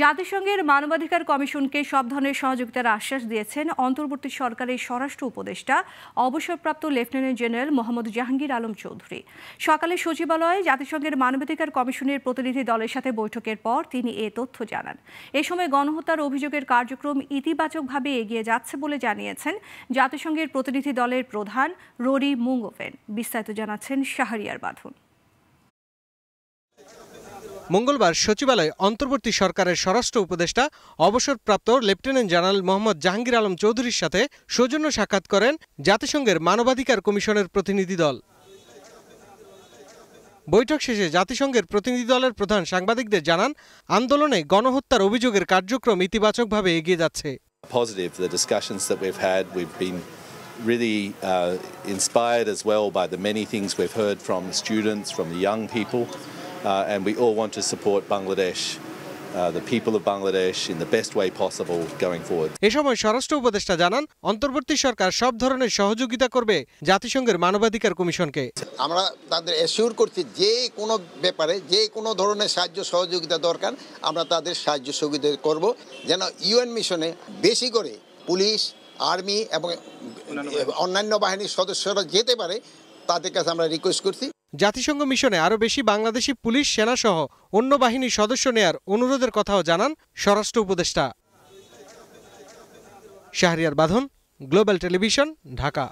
জাতিসংঘের মানবাধিকার কমিশনকে সব ধরনের সহযোগিতার আশ্বাস দিয়েছেন অন্তর্বর্তী সরকারের স্বরাষ্ট্র উপদেষ্টা অবসরপ্রাপ্ত লেফটেন্যান্ট জেনারেল মোহাম্মদ জাহাঙ্গীর আলম চৌধুরী সকালে সচিবালয়ে জাতিসংঘের মানবাধিকার কমিশনের প্রতিনিধি দলের সাথে বৈঠকের পর তিনি এ তথ্য জানান এ সময় গণহত্যার অভিযোগের কার্যক্রম ইতিবাচকভাবে এগিয়ে যাচ্ছে বলে জানিয়েছেন জাতিসংঘের প্রতিনিধি দলের প্রধান রোরি মুঙ্গোভেন বিস্তারিত জানাচ্ছেন শাহরিয়ার বাঁধন মঙ্গলবার সচিবালয়ে অন্তর্বর্তী সরকারের স্বরাষ্ট্র উপদেষ্টা অবসরপ্রাপ্ত লেফটেন্যান্ট জেনারেল মোহাম্মদ জাহাঙ্গীর আলম চৌধুরীর সাথে সৌজন্য সাক্ষাৎ করেন জাতিসংঘের মানবাধিকার কমিশনের প্রতিনিধি দল বৈঠক শেষে জাতিসংঘের প্রতিনিধি দলের প্রধান সাংবাদিকদের জানান আন্দোলনে গণহত্যার অভিযোগের কার্যক্রম ইতিবাচকভাবে এগিয়ে যাচ্ছে positive. The discussions that we've had, we've been really uh, inspired as well by the many things we've heard from students, from the young people. uh, and we all want to support Bangladesh. Uh, the people of Bangladesh in the best way possible going forward. এ সময় স্বরাষ্ট্র উপদেষ্টা জানান অন্তর্বর্তী সরকার সব ধরনের সহযোগিতা করবে জাতিসংঘের মানবাধিকার কমিশনকে আমরা তাদের অ্যাসিওর করছি যে কোনো ব্যাপারে যে কোনো ধরনের সাহায্য সহযোগিতা দরকার আমরা তাদের সাহায্য সহযোগিতা করব যেন ইউএন মিশনে বেশি করে পুলিশ আর্মি এবং অন্যান্য বাহিনীর সদস্যরা যেতে পারে তাদের কাছে আমরা রিকোয়েস্ট করছি জাতিসংঘ মিশনে আরও বেশি বাংলাদেশি পুলিশ সেনাসহ অন্য বাহিনীর সদস্য নেয়ার অনুরোধের কথাও জানান স্বরাষ্ট্র উপদেষ্টা শাহরিয়ার বাঁধন গ্লোবাল টেলিভিশন ঢাকা